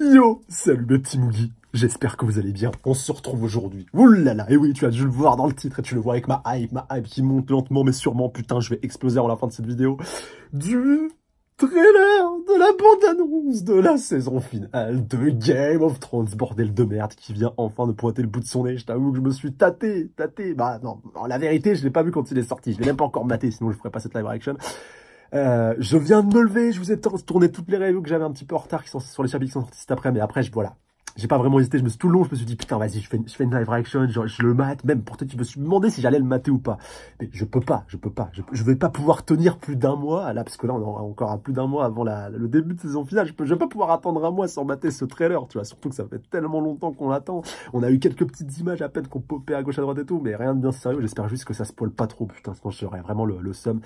Yo, salut mes petits j'espère que vous allez bien, on se retrouve aujourd'hui. Oulala, et eh oui, tu as dû le voir dans le titre et tu le vois avec ma hype, ma hype qui monte lentement mais sûrement, putain, je vais exploser avant la fin de cette vidéo. Du trailer de la bande-annonce de la saison finale de Game of Thrones, bordel de merde, qui vient enfin de pointer le bout de son nez. Je t'avoue que je me suis tâté, tâté. Bah non, non bah, la vérité, je l'ai pas vu quand il est sorti. Je l'ai même pas encore maté, sinon je ferais pas cette live action. Euh, je viens de me lever, je vous ai tourné toutes les reviews que j'avais un petit peu en retard qui sont sur les chapitres qui sont sortis cet après, mais après, je, voilà, j'ai pas vraiment hésité, je me suis tout le long, je me suis dit putain vas-y je fais, je fais une live reaction, je, je le mate, même pourtant, tu me suis demandé si j'allais le mater ou pas. Mais je peux pas, je peux pas, je, je vais pas pouvoir tenir plus d'un mois, là parce que là on a encore plus d'un mois avant la, le début de saison finale, je, peux, je vais pas pouvoir attendre un mois sans mater ce trailer, tu vois, surtout que ça fait tellement longtemps qu'on l'attend, on a eu quelques petites images à peine qu'on popait à gauche à droite et tout, mais rien de bien sérieux, j'espère juste que ça spoil pas trop, putain sinon j'aurais vraiment le, le somme,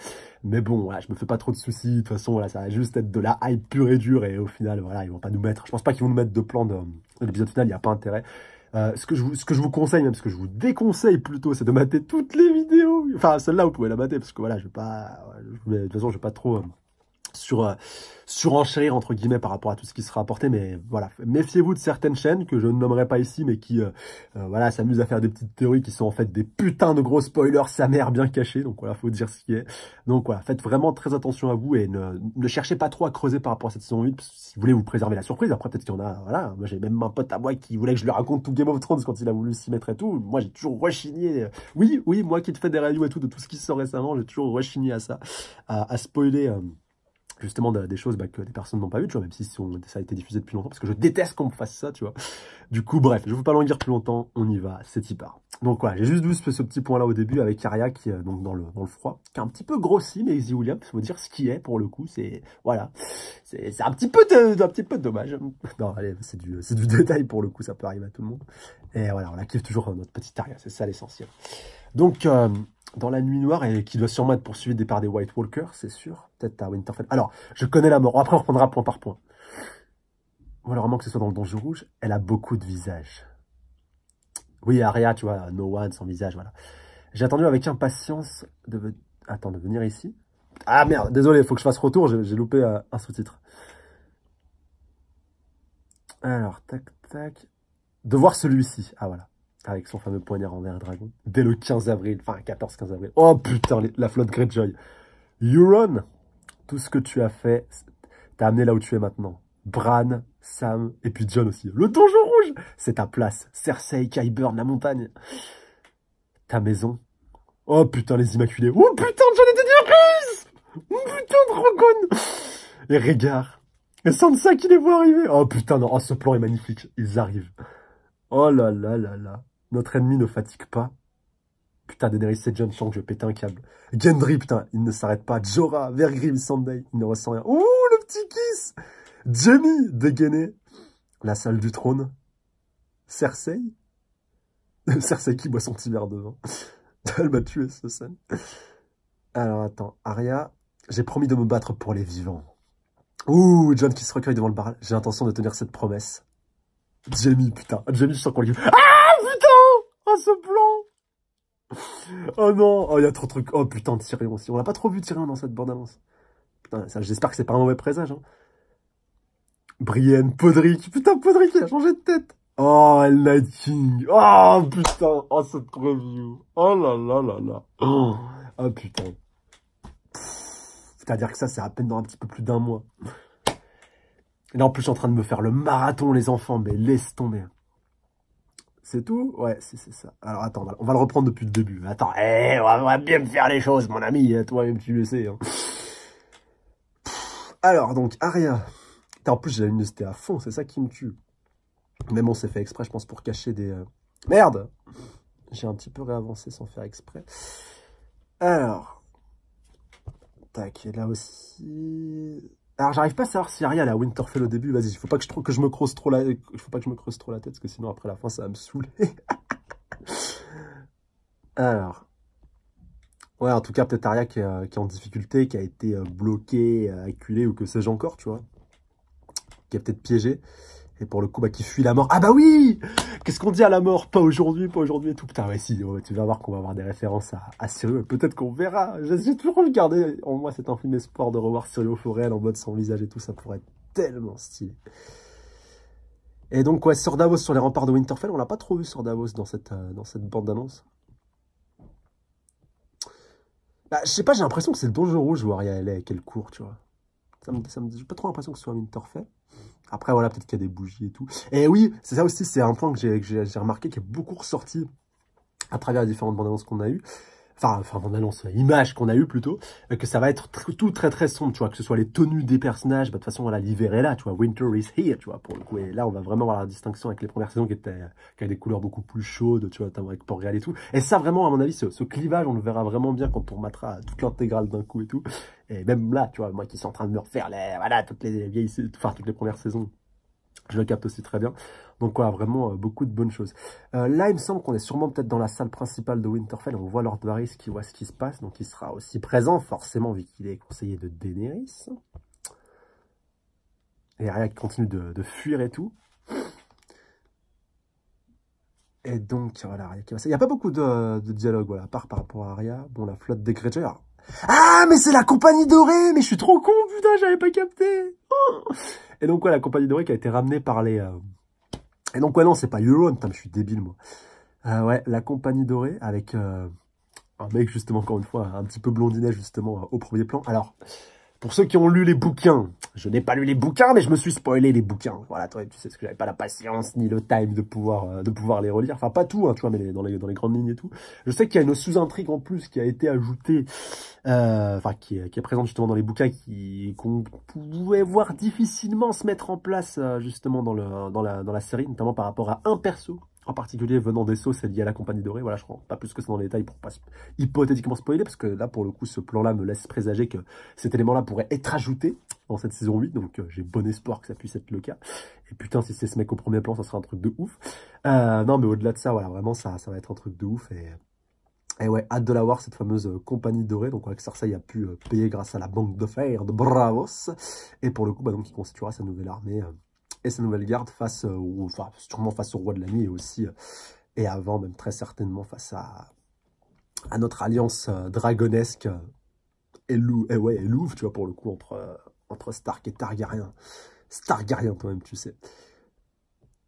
mais bon voilà, je me fais pas trop de soucis, de toute façon voilà, ça va juste être de la hype pure et dure et au final voilà, ils vont pas nous mettre, je pense pas qu'ils vont nous mettre de plan de L'épisode final, il n'y a pas intérêt. Euh, ce, que je vous, ce que je vous conseille, même ce que je vous déconseille plutôt, c'est de mater toutes les vidéos. Enfin, celle-là, vous pouvez la mater, parce que voilà, je vais pas... de toute façon, je vais pas trop... Euh, sur euh, surenchérir entre guillemets par rapport à tout ce qui sera apporté mais voilà méfiez-vous de certaines chaînes que je ne nommerai pas ici mais qui euh, euh, voilà s'amusent à faire des petites théories qui sont en fait des putains de gros spoilers sa mère bien cachés donc voilà faut dire ce qui est donc voilà faites vraiment très attention à vous et ne, cherchez pas trop à creuser par rapport à cette saison 8 si vous voulez vous préserver la surprise après peut-être qu'il y en a voilà moi j'ai même un pote à moi qui voulait que je lui raconte tout Game of Thrones quand il a voulu s'y mettre et tout moi j'ai toujours rechigné oui oui moi qui te fais des reviews et tout de tout ce qui sort récemment j'ai toujours rechigné à ça à, spoiler justement des choses bah, que des personnes n'ont pas vu tu vois, même si ça a été diffusé depuis longtemps, parce que je déteste qu'on me fasse ça, tu vois. Du coup, bref, je ne vous pas en plus longtemps, on y va, c'est y part. Donc voilà, j'ai juste vu ce, petit point-là au début avec Aria qui est euh, donc dans le, dans le froid, qui a un petit peu grossi, mais Easy il faut dire ce qui est pour le coup, c'est, voilà, c'est un petit peu un petit peu dommage. Non, allez, c'est du, du détail pour le coup, ça peut arriver à tout le monde. Et voilà, on la est toujours euh, notre petite Aria, c'est ça l'essentiel. Donc, euh, dans la nuit noire et qui doit sûrement être poursuivi par des White Walkers, c'est sûr. Peut-être à Winterfell. Alors, je connais la mort. Après, on reprendra point par point. Voilà, vraiment que ce soit dans le Donjon Rouge, elle a beaucoup de visages. Oui, Arya, tu vois, No One, son visage, voilà. J'ai attendu avec impatience de... de venir ici. Ah merde, désolé, il faut que je fasse retour, j'ai loupé euh, un sous-titre. Alors, tac, tac. De voir celui-ci. Ah voilà avec son fameux poignard en verre dragon, dès le 15 avril, enfin 14-15 avril. Oh putain, la flotte Greyjoy. Euron, tout ce que tu as fait, t'as amené là où tu es maintenant. Bran, Sam, et puis John aussi. Le donjon rouge, c'est ta place. Cersei, Kyburn, la montagne. Ta maison. Oh putain, les Immaculés. Oh putain, John était Russe Oh putain, Drogon Et Régard. Et Sansa qui les voit arriver. Oh putain, non, oh, ce plan est magnifique. Ils arrivent. Oh là là là là. Notre ennemi ne fatigue pas. Putain, Daenerys et Jon je vais péter un câble. Gendry, putain, il ne s'arrête pas. Jorah, Vergrim, Sunday, il ne ressent rien. Ouh, le petit kiss Jamie, dégainé. La salle du trône. Cersei Cersei qui boit son petit verre de vin. Elle m'a tué, ce scène. Alors, attends. Arya, j'ai promis de me battre pour les vivants. Ouh, John qui se recueille devant le bar. J'ai l'intention de tenir cette promesse. Jamie, putain. Jamie, je sens qu'on Ah putain Oh, ce plan Oh non Oh, il y a trop de trucs. Oh, putain, Tyrion aussi. On n'a pas trop vu, Tyrion, dans cette bande-annonce. j'espère que c'est pas un mauvais présage. Hein. Brienne, Podrick. Putain, Podrick, il a changé de tête. Oh, El Oh, putain. Oh, cette preview. Oh là là là là. Oh, putain. C'est-à-dire que ça, c'est à peine dans un petit peu plus d'un mois. Et là, en plus, je suis en train de me faire le marathon, les enfants. Mais laisse tomber. C'est tout Ouais, c'est ça. Alors, attends, on va le reprendre depuis le début. Attends, eh, on, va, bien me faire les choses, mon ami. Eh, Toi-même, tu le sais. Hein. Alors, donc, Aria. En plus, j'ai une c'était à fond. C'est ça qui me tue. Mais bon, c'est fait exprès, je pense, pour cacher des... Euh, Merde J'ai un petit peu réavancé sans faire exprès. Alors... Tac, et là aussi... Alors j'arrive pas à savoir si Aria a la Winterfell au début. Vas-y, il faut pas que je, me creuse trop la, faut pas que je me creuse trop la tête parce que sinon après la fin ça va me saouler. Alors. Ouais, en tout cas, peut-être Aria euh, qui, est en difficulté, qui a été euh, bloquée, acculée ou que sais-je encore, tu vois. Qui a peut-être piégé. Et pour le coup, bah, qui fuit la mort. Ah bah oui Qu'est-ce qu'on dit à la mort Pas aujourd'hui, pas aujourd'hui et tout. Putain, ouais, si, tu vas voir qu'on va avoir des références à, à Peut-être qu'on verra. J'ai toujours regardé en moi cet infime espoir de revoir Cyril Forel en mode sans visage et tout. Ça pourrait être tellement stylé. Et donc, quoi, sur sur les remparts de Winterfell, on l'a pas trop vu sur dans cette, euh, cette bande-annonce. Bah, je sais pas, j'ai l'impression que c'est le donjon rouge voir Arya elle est, qu'elle court, tu vois j'ai pas trop l'impression que ce soit une torfait. Après, voilà, peut-être qu'il y a des bougies et tout. Et oui, c'est ça aussi, c'est un point que j'ai remarqué qui est beaucoup ressorti à travers les différentes bandes annonces qu'on a eues enfin, enfin en annonce, image qu'on a eue plutôt, euh, que ça va être tout très très sombre, tu vois, que ce soit les tenues des personnages, bah, de toute façon, voilà, l'hiver est là, tu vois, winter is here, tu vois, pour le coup, et là, on va vraiment avoir la distinction avec les premières saisons qui étaient, qui avaient des couleurs beaucoup plus chaudes, tu vois, avec Port et tout, et ça, vraiment, à mon avis, ce, ce clivage, on le verra vraiment bien quand on remettra toute l'intégrale d'un coup et tout, et même là, tu vois, moi qui suis en train de me refaire les, voilà, toutes les vieilles, enfin, toutes les premières saisons, je le capte aussi très bien. Donc quoi, vraiment euh, beaucoup de bonnes choses. Euh, là, il me semble qu'on est sûrement peut-être dans la salle principale de Winterfell. On voit Lord Varys qui voit ce qui se passe, donc il sera aussi présent, forcément, vu qu'il est conseiller de Daenerys. Et Arya qui continue de, fuir et tout. Et donc, voilà, Arya qui va... Il n'y a pas beaucoup de, dialogue, voilà, à part par rapport à Arya. Bon, la flotte des Greyjoy. Ah, mais c'est la compagnie dorée Mais je suis trop con, putain, j'avais pas capté oh Et donc, voilà, la compagnie dorée qui a été ramenée par les... Euh, et donc, non, c'est pas Euron, je suis débile, moi. Euh, ouais, la compagnie dorée avec euh, un mec, justement, encore une fois, un petit peu blondinet, justement, euh, au premier plan. Alors, pour ceux qui ont lu les bouquins, je n'ai pas lu les bouquins, mais je me suis spoilé les bouquins. Voilà, tu sais ce que j'avais pas la patience ni le time de pouvoir euh, de pouvoir les relire. Enfin, pas tout, hein, tu vois, mais dans, les, dans les grandes lignes et tout. Je sais qu'il y a une sous-intrigue en plus qui a été ajoutée, euh, enfin, qui, est présente justement dans les bouquins, qui qu'on pouvait voir difficilement se mettre en place euh, justement dans le dans la dans la série, notamment par rapport à un perso en particulier venant des sauces c'est lié à la compagnie dorée. Voilà, je ne pas plus que ça dans les détails pour pas hypothétiquement spoiler, parce que là, pour le coup, ce plan-là me laisse présager que cet élément-là pourrait être ajouté dans cette saison 8, donc euh, j'ai bon espoir que ça puisse être le cas. Et putain, si c'est ce mec au premier plan, ça sera un truc de ouf. Euh, non, mais au-delà de ça, voilà, vraiment, ça, ça va être un truc de ouf. Et, ouais, hâte de l'avoir, cette fameuse euh, compagnie dorée. Donc, avec Sarsay a pu payer grâce à la banque de fer de Bravos. Et pour le coup, bah, donc, il constituera sa nouvelle armée et sa nouvelle garde face, euh, au, enfin, sûrement face au roi de la nuit et aussi, euh, et avant même très certainement face à, à notre alliance euh, dragonesque et, Lou, eh ouais, et Louvre, tu vois, pour le coup, entre, entre Stark et Targaryen. Stargaryen, toi-même, tu sais.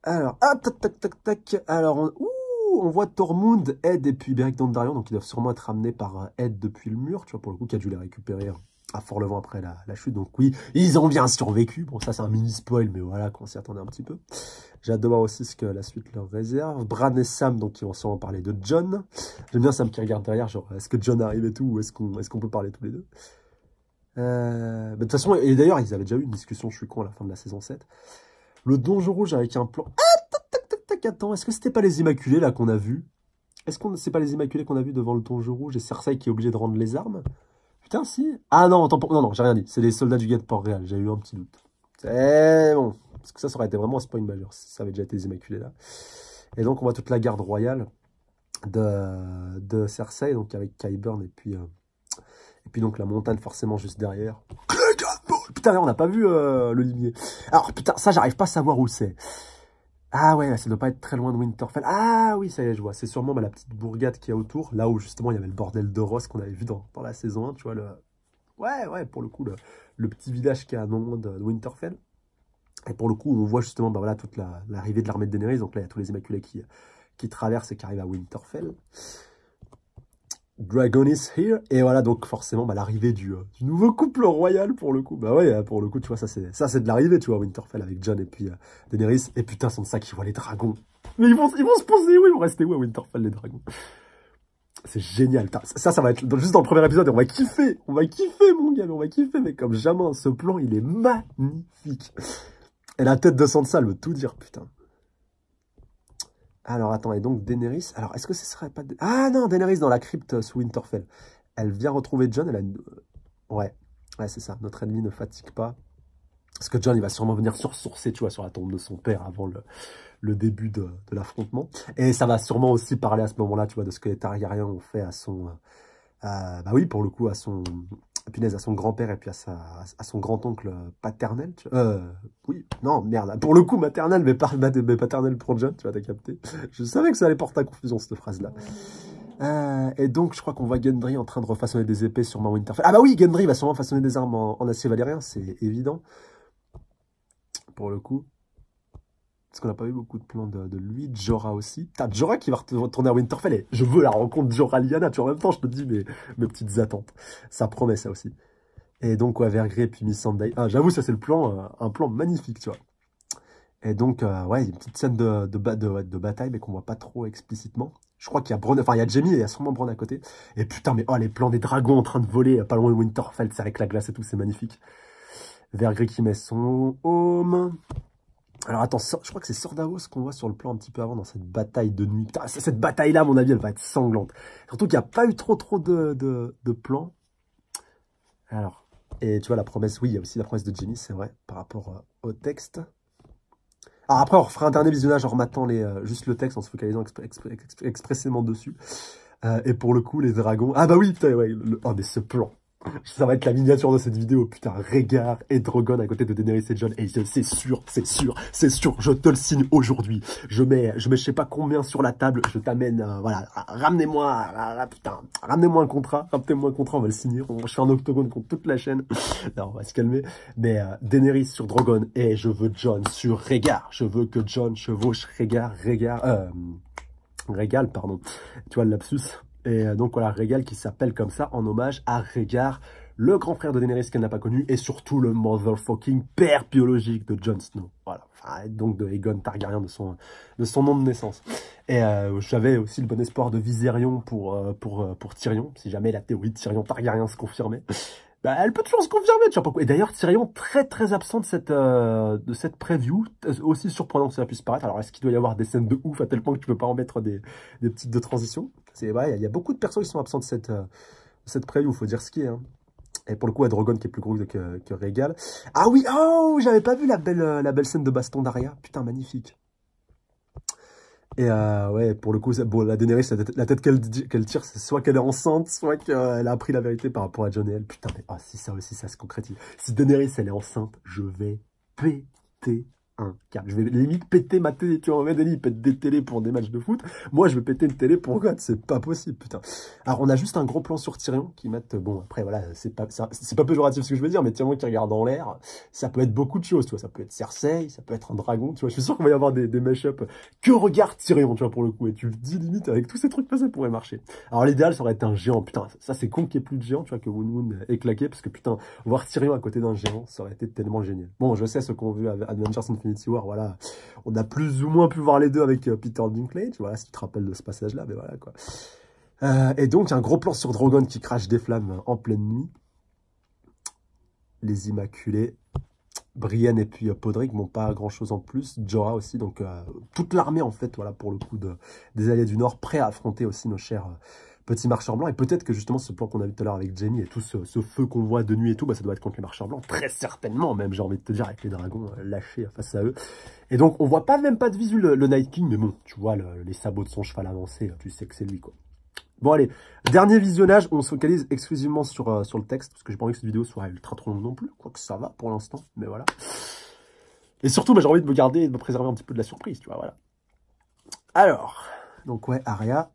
Alors, tac, tac, tac, tac. Alors, on, on voit Tormund, Ed et puis Beric Dondarrion, donc ils doivent sûrement être ramenés par Ed depuis le mur, tu vois, pour le coup, qui a dû les récupérer. Hein à Fort-le-Vent après la, chute. Donc oui, ils ont bien survécu. Bon, ça c'est un mini-spoil, mais voilà, qu'on s'y attendait un petit peu. j'ai hâte de voir aussi ce que la suite leur réserve. Bran et Sam, donc ils vont sûrement parler de John. J'aime bien Sam qui regarde derrière, genre, est-ce que John arrive et tout, ou est-ce qu'on peut parler tous les deux euh, bah, De toute façon, et d'ailleurs, ils avaient déjà eu une discussion, je suis con, à la fin de la saison 7. Le donjon rouge avec un plan... Ah, attends, est-ce que c'était pas les Immaculés, là, qu'on a vu Est-ce qu'on c'est pas les Immaculés qu'on a vu devant le donjon rouge et Cersei qui est obligé de rendre les armes Putain, si. Ah non, non, non, j'ai rien dit. C'est les soldats du guet Port-Réal. J'ai eu un petit doute. C'est bon. Parce que ça, ça aurait été vraiment un spoil majeur. Ça avait déjà été immaculé là. Et donc, on voit toute la garde royale de, de Cersei, donc avec Kyburn et puis, euh, et puis donc la montagne forcément juste derrière. Putain, on n'a pas vu euh, le limier. Alors, putain, ça, j'arrive pas à savoir où c'est. Ah ouais, ça doit pas être très loin de Winterfell. Ah oui, ça y est, je vois. C'est sûrement bah, la petite bourgade qui y a autour, là où justement il y avait le bordel de Ross qu'on avait vu dans, la saison 1, tu vois. Le... Ouais, ouais, pour le coup, le, petit village qui a à nom de, Winterfell. Et pour le coup, on voit justement bah, voilà, toute l'arrivée de l'armée de Daenerys. Donc là, il y a tous les Immaculés qui, qui traversent et qui arrivent à Winterfell. Dragon is here. Et voilà, donc forcément, bah, l'arrivée du, euh, du, nouveau couple royal pour le coup. Bah ouais, euh, pour le coup, tu vois, ça c'est ça c'est de l'arrivée, tu vois, Winterfell avec John et puis euh, Daenerys. Et putain, ça qui voit les dragons. Mais ils vont, ils vont se poser où Ils vont rester où à Winterfell, les dragons C'est génial. Ça, ça va être juste dans le premier épisode on va kiffer. On va kiffer, mon gars, on va kiffer. Mais comme jamais, hein, ce plan, il est magnifique. Et la tête de Sansa, elle veut tout dire, putain. Alors attends, et donc Daenerys, alors est-ce que ce serait pas... Ah non, Daenerys dans la crypte euh, sous Winterfell. Elle vient retrouver John, elle a une... Euh, ouais, ouais c'est ça, notre ennemi ne fatigue pas. Parce que John, il va sûrement venir sursourcer, tu vois, sur la tombe de son père avant le, le début de, l'affrontement. Et ça va sûrement aussi parler à ce moment-là, tu vois, de ce que les Targaryens ont fait à son... Euh, bah oui, pour le coup, à son, punaise, à son grand-père et puis à, à son grand-oncle paternel. Euh, oui, non, merde. Pour le coup, maternel, mais, par, mais paternel pour John, tu vas t'as capté. Je savais que ça allait porter à confusion, cette phrase-là. Euh, et donc, je crois qu'on voit Gendry en train de refaçonner des épées, sur Winterfell. Ah bah oui, Gendry va sûrement façonner des armes en, en acier valérien, c'est évident. Pour le coup parce qu'on n'a pas eu beaucoup de plans de, lui. Jorah aussi. T'as Jorah qui va retourner à Winterfell et je veux la rencontre Jorah-Liana, tu vois, en même temps, je te dis mes, mes petites attentes. Ça promet, ça aussi. Et donc, ouais, Vergré et puis Miss Ah, j'avoue, ça, c'est le plan, euh, un plan magnifique, tu vois. Et donc, euh, ouais, il y a une petite scène de, de, bataille, mais qu'on voit pas trop explicitement. Je crois qu'il y a Bron, enfin, il y a Jamie et il y a sûrement à côté. Et putain, mais oh, les plans des dragons en train de voler pas loin de Winterfell, c'est avec la glace et tout, c'est magnifique. Vergré qui met son homme. Alors attends, je crois que c'est Sordaos qu'on voit sur le plan un petit peu avant dans cette bataille de nuit. Putain, ah, cette bataille-là, à mon avis, elle va être sanglante. Surtout qu'il n'y a pas eu trop trop de, de, plans. Alors, et tu vois, la promesse, oui, il y a aussi la promesse de Jimmy, c'est vrai, par rapport euh, au texte. Alors après, on refera un dernier visionnage en remettant les, euh, juste le texte, en se focalisant expressément dessus. Euh, et pour le coup, les dragons... Ah bah oui, putain, ouais, oh mais ce plan Ça va être la miniature de cette vidéo, putain, Régard et Drogon à côté de Daenerys et John. Et c'est sûr, c'est sûr, c'est sûr, je te le signe aujourd'hui. Je mets, je mets sais pas combien sur la table, je t'amène, euh, voilà, ramenez-moi, putain, ramenez-moi un contrat, ramenez-moi un contrat, on va le signer, je fais un octogone contre toute la chaîne. non, on va se calmer. Mais euh, Daenerys sur Drogon et je veux John sur Régard. Je veux que John chevauche Régard, Régard, euh, Régal, pardon. Tu vois, le lapsus et euh, donc voilà, Régal qui s'appelle comme ça en hommage à Régard, le grand frère de Daenerys qu'elle n'a pas connu, et surtout le motherfucking père biologique de Jon Snow. Voilà, donc de Aegon Targaryen, de son, de son nom de naissance. Et euh, j'avais aussi le bon espoir de Viserion pour, euh, pour, pour Tyrion, si jamais la théorie de Tyrion Targaryen se confirmait. Bah, elle peut toujours se confirmer, tu Et d'ailleurs, Tyrion, très très absent de cette, euh, de cette preview, aussi surprenant que ça puisse paraître. Alors, est-ce qu'il doit y avoir des scènes de ouf à tel point que tu peux pas en mettre des, des petites de transition C'est vrai, il y, a beaucoup de personnes qui sont absentes de cette, preview, euh, cette preview, faut dire ce qui est. Hein. Et pour le coup, Drogon qui est plus gros que, que Régal. Ah oui, oh, j'avais pas vu la belle, euh, la belle scène de baston d'Aria. Putain, magnifique. Et euh, ouais, pour le coup, la Daenerys, la tête, qu'elle tire, c'est soit qu'elle est enceinte, soit qu'elle euh, a appris la vérité par rapport à John et elle. Putain, mais ah, si ça aussi, ça se concrétise. Si Daenerys, elle est enceinte, je vais péter car je vais limite péter ma télé. Tu vois, il pète des télés pour des matchs de foot. Moi, je vais péter une télé pour God. C'est pas possible, putain. Alors, on a juste un gros plan sur Tyrion qui met Bon, après, voilà, c'est pas, c'est pas péjoratif ce que je veux dire, mais Tyrion qui regarde en l'air, ça peut être beaucoup de choses, tu vois. Ça peut être Cersei, ça peut être un dragon, tu vois. Je suis sûr qu'on va y avoir des, des Que regarde Tyrion, tu vois, pour le coup. Et tu dis limite, avec tous ces trucs là ça pourrait marcher. Alors, l'idéal, ça aurait été un géant. Putain, ça, c'est con qu'il n'y ait plus de géant, tu vois, que Woon Woon est claqué, parce que putain, voir Tyrion à côté d'un géant, ça aurait été tellement génial. Bon, je sais ce qu'on veut avec Adventure voilà. On a plus ou moins pu voir les deux avec euh, Peter Dinklage, voilà, si tu te rappelles de ce passage-là, mais voilà, quoi. Euh, et donc, un gros plan sur Drogon qui crache des flammes en pleine nuit. Les Immaculés, Brienne et puis euh, Podrick n'ont pas grand-chose en plus. Jorah aussi, donc toute l'armée, en fait, voilà, pour le coup, de, des Alliés du Nord, prêts à affronter aussi nos chers petit marcheur blanc. Et peut-être que justement ce plan qu'on a vu tout à l'heure avec Jamie et tout ce, feu qu'on voit de nuit et tout, bah, ça doit être contre les marcheurs blancs. Très certainement même, j'ai envie de te dire, avec les dragons euh, lâchés euh, face à eux. Et donc on voit pas même pas de visu le, Night King, mais bon, tu vois les sabots de son cheval avancé, euh, tu sais que c'est lui quoi. Bon allez, dernier visionnage, on se focalise exclusivement sur, sur le texte, parce que j'ai pas envie que cette vidéo soit ultra trop longue non plus, quoique ça va pour l'instant, mais voilà. Et surtout, bah, j'ai envie de me garder de me préserver un petit peu de la surprise, tu vois, voilà. Alors, donc ouais, Aria,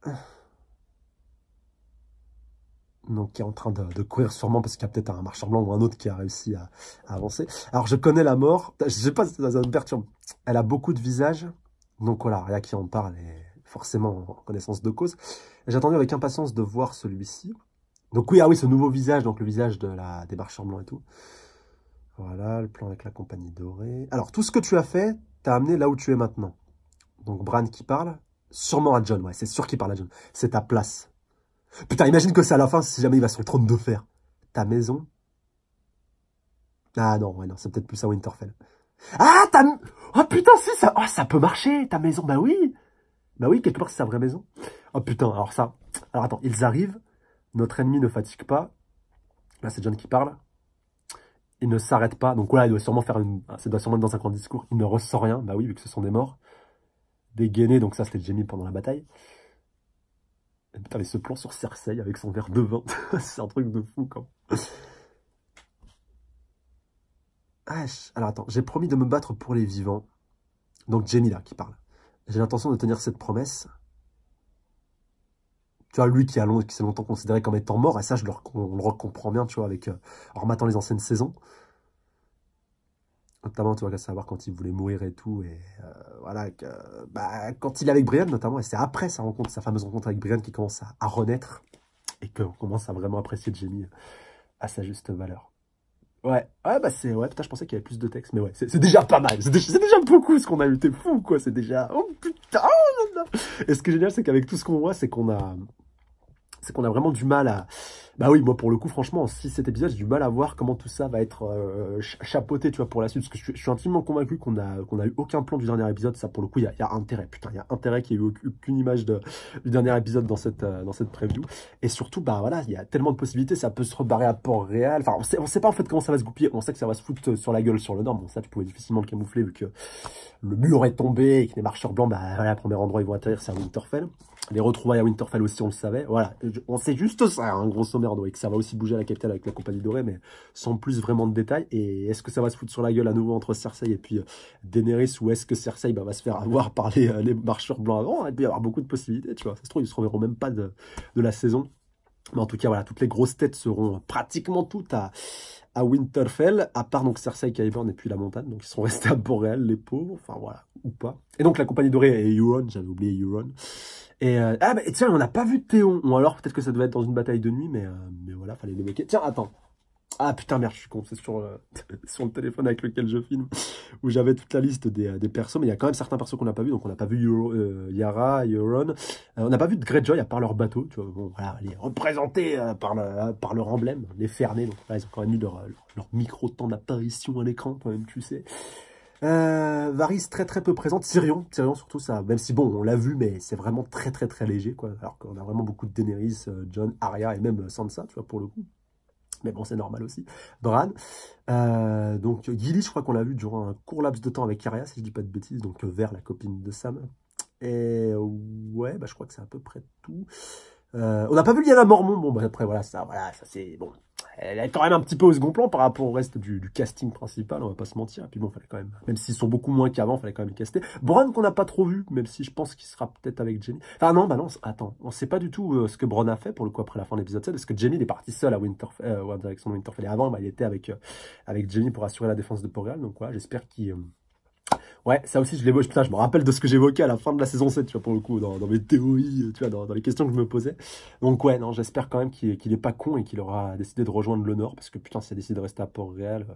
donc qui est en train de, courir sûrement parce qu'il y a peut-être un marcheur blanc ou un autre qui a réussi à, avancer. Alors je connais la mort, je sais pas, ça me perturbe. Elle a beaucoup de visages, donc voilà, il y a qui en parle et forcément en connaissance de cause. J'ai attendu avec impatience de voir celui-ci. Donc oui, ah oui, ce nouveau visage, donc le visage de la, des marcheurs blancs et tout. Voilà, le plan avec la compagnie dorée. Alors tout ce que tu as fait, t'as amené là où tu es maintenant. Donc Bran qui parle, sûrement à John, ouais, c'est sûr qu'il parle à John. C'est ta place, Putain, imagine que c'est à la fin si jamais il va sur le trône de fer. Ta maison Ah non, ouais, non, c'est peut-être plus à Winterfell. Ah, ta... Oh putain, si, ça... Oh, ça peut marcher, ta maison, bah oui Bah oui, quelque part, c'est sa vraie maison. Oh putain, alors ça... Alors attends, ils arrivent, notre ennemi ne fatigue pas. Là, c'est John qui parle. Il ne s'arrête pas. Donc voilà, il doit sûrement faire Ça doit sûrement être dans un grand discours. Il ne ressent rien, bah oui, vu que ce sont des morts. Des guenées, donc ça, c'était Jamie pendant la bataille. Putain, mais ce plan sur Cersei avec son verre de vin, c'est un truc de fou, quand alors attends, j'ai promis de me battre pour les vivants. Donc Jamie là qui parle. J'ai l'intention de tenir cette promesse. Tu vois, lui qui, a s'est longtemps considéré comme étant mort, et ça, je le, on le comprend bien, tu vois, avec, euh, en remettant les anciennes saisons notamment tu vois qu'à savoir quand il voulait mourir et tout et euh, voilà que, bah, quand il est avec Brian notamment et c'est après sa rencontre sa fameuse rencontre avec Brian qui commence à, renaître et qu'on commence à vraiment apprécier Jamie euh, à sa juste valeur ouais ouais bah c'est ouais putain je pensais qu'il y avait plus de texte mais ouais c'est déjà pas mal c'est déjà, beaucoup ce qu'on a eu t'es fou quoi c'est déjà oh putain oh, et ce qui est génial c'est qu'avec tout ce qu'on voit c'est qu'on a c'est qu'on a vraiment du mal à bah oui, moi pour le coup, franchement, si cet épisode, j'ai du mal à voir comment tout ça va être euh, chapeauté, tu vois, pour la suite. Parce que je, suis intimement convaincu qu'on a, qu'on a eu aucun plan du dernier épisode. Ça, pour le coup, il y, y a, intérêt. Putain, il y a intérêt qu'il n'y ait eu aucune image de, du dernier épisode dans cette, euh, dans cette preview. Et surtout, bah voilà, il y a tellement de possibilités. Ça peut se rebarrer à port réel. Enfin, on sait, on sait pas en fait comment ça va se goupiller. On sait que ça va se foutre sur la gueule sur le nord, Bon, ça, tu pouvais difficilement le camoufler vu que le mur est tombé et que les marcheurs blancs, bah voilà, premier endroit ils vont atterrir, c'est à Winterfell. Les retrouvailles à Winterfell aussi, on le savait. Voilà, on sait juste ça, un hein, gros grosso de et que ça va aussi bouger à la capitale avec la Compagnie Dorée, mais sans plus vraiment de détails. Et est-ce que ça va se foutre sur la gueule à nouveau entre Cersei et puis euh, Daenerys, ou est-ce que Cersei bah, va se faire avoir par les, euh, marcheurs blancs avant Et puis y avoir beaucoup de possibilités, tu vois. Ça se trouve, ils se reverront même pas de la saison. Mais en tout cas, voilà, toutes les grosses têtes seront pratiquement toutes à, à Winterfell, à part donc Cersei, Qyburn et puis la montagne. Donc ils sont restés à Boréal, les pauvres, enfin voilà, ou pas. Et donc la compagnie dorée et Euron, j'avais oublié Euron. Et euh, ah bah, tiens, on n'a pas vu Théon. Ou alors peut-être que ça devait être dans une bataille de nuit, mais, euh, mais voilà, fallait débloquer. Tiens, attends, ah putain merde, je suis con, c'est euh, sur, le téléphone avec lequel je filme, où j'avais toute la liste des, euh, des, persos, mais il y a quand même certains persos qu'on n'a pas vu, donc on n'a pas vu euh, Yara, Euron, on n'a pas vu de Greyjoy à part leur bateau, tu vois, bon, voilà, les représentés par, par leur emblème, les Fernets, donc là, ils ont quand même eu leur, micro temps d'apparition à l'écran, quand même, tu sais. Varys très très peu présente, Tyrion, Tyrion surtout ça, même si bon on l'a vu mais c'est vraiment très très très léger quoi, alors qu'on a vraiment beaucoup de Daenerys, John, Arya et même Sansa tu vois pour le coup mais bon, c'est normal aussi. Bran. Euh, donc, Gilly, je crois qu'on l'a vu durant un court laps de temps avec Karia, si je dis pas de bêtises, donc euh, vers la copine de Sam. Et ouais, bah, je crois que c'est à peu près tout. Euh, on n'a pas vu Liana Mormon, bon, bah, après, voilà, ça, voilà, ça c'est bon elle est quand même un petit peu au second plan par rapport au reste du, casting principal, on va pas se mentir. puis bon, fallait quand même, même s'ils sont beaucoup moins qu'avant, fallait quand même caster. Bron qu'on n'a pas trop vu, même si je pense qu'il sera peut-être avec Jenny. Enfin non, bah non, attends, on sait pas du tout euh, ce que Bron a fait pour le coup après la fin de l'épisode 7, parce que Jenny est parti seul à Winterfell, euh, direction Winterfell. Et avant, bah, il était avec euh, avec Jenny pour assurer la défense de Porial. Donc voilà, j'espère qu'il euh, Ouais, ça aussi, je, putain, je me rappelle de ce que j'évoquais à la fin de la saison 7, tu vois, pour le coup, dans, mes théories, tu vois, dans, les questions que je me posais. Donc, ouais, non, j'espère quand même qu'il n'est pas con et qu'il aura décidé de rejoindre le Nord, parce que putain, s'il décide de rester à Port-Réal, euh,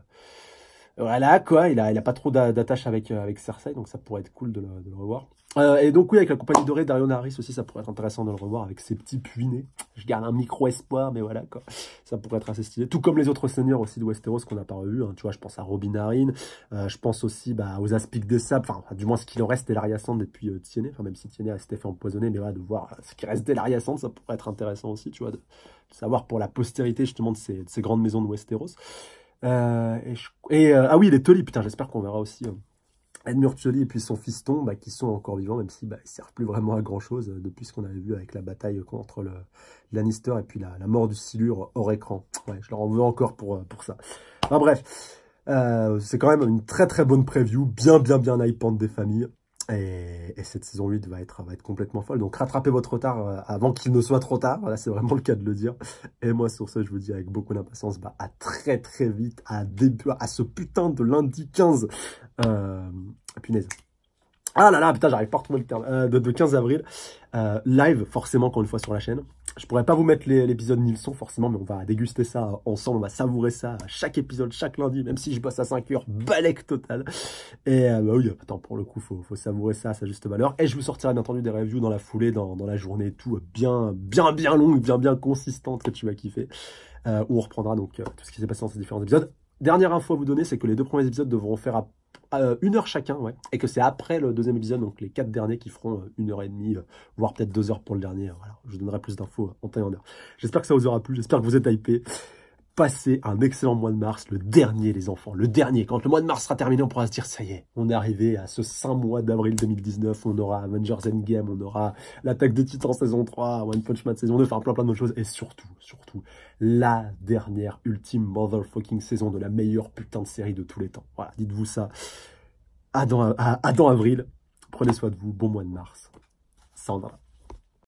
voilà, quoi, il a, il a pas trop d'attache avec, euh, avec Cersei, donc ça pourrait être cool de le revoir. Euh, et donc oui, avec la compagnie dorée d'Arion Harris aussi, ça pourrait être intéressant de le revoir avec ses petits puinés. Je garde un micro-espoir, mais voilà, quoi. ça pourrait être assez stylé. Tout comme les autres seigneurs aussi de Westeros qu'on n'a pas revus. Hein. Tu vois, je pense à Robin Harin, euh, je pense aussi bah, aux Aspics des Sables, enfin du moins ce qu'il en reste d'Elaria Sand depuis euh, Tiennet, enfin même si Tiennet a été fait empoisonner, mais voilà, de voir euh, ce qui reste d'Elaria Sand, ça pourrait être intéressant aussi, tu vois, de, savoir pour la postérité justement de ces, ces grandes maisons de Westeros. et, ah oui, les Tully, putain, j'espère qu'on verra aussi... Edmure et puis son fiston, bah, qui sont encore vivants, même si bah, ils servent plus vraiment à grand chose euh, depuis ce qu'on avait vu avec la bataille contre le Lannister et puis la, mort du Silure hors écran. Ouais, je leur en veux encore pour, euh, pour ça. Enfin bref, euh, c'est quand même une très très bonne preview, bien bien bien hypante des familles. Et, cette saison 8 va être, va être complètement folle. Donc rattrapez votre retard avant qu'il ne soit trop tard. Voilà, c'est vraiment le cas de le dire. Et moi, sur ce, je vous dis avec beaucoup d'impatience, bah, à très très vite, à début, à ce putain de lundi 15 euh, punaise. Ah là là, putain, j'arrive pas à retrouver le terme. Euh, de, de, 15 avril. Euh, live, forcément, encore une fois, sur la chaîne. Je pourrais pas vous mettre l'épisode ni le son, forcément, mais on va déguster ça ensemble. On va savourer ça à chaque épisode, chaque lundi, même si je bosse à 5 heures. Balèque total. Et euh, bah oui, attends, pour le coup, faut, faut savourer ça à sa juste valeur. Et je vous sortirai bien entendu des reviews dans la foulée, dans, dans la journée et tout. Bien, bien, bien longue, bien, bien consistante que tu vas kiffer. Euh, où on reprendra donc tout ce qui s'est passé dans ces différents épisodes. Dernière info à vous donner, c'est que les deux premiers épisodes devront faire à euh, une heure chacun, ouais. Et que c'est après le deuxième épisode, donc les quatre derniers qui feront euh, une heure et demie, euh, voire peut-être deux heures pour le dernier. voilà. Je vous donnerai plus d'infos en temps et en heure. J'espère que ça vous aura plu, j'espère que vous êtes hypés. Passez un excellent mois de mars, le dernier les enfants, le dernier. Quand le mois de mars sera terminé, on pourra se dire ça y est, on est arrivé à ce saint mois d'avril 2019, on aura Avengers Endgame, on aura l'attaque des Titans saison 3, One Punch Man saison 2, enfin plein plein d'autres choses et surtout, surtout la dernière ultime motherfucking saison de la meilleure putain de série de tous les temps. Voilà, dites-vous ça. Adam, Adam avril, prenez soin de vous, bon mois de mars. Ça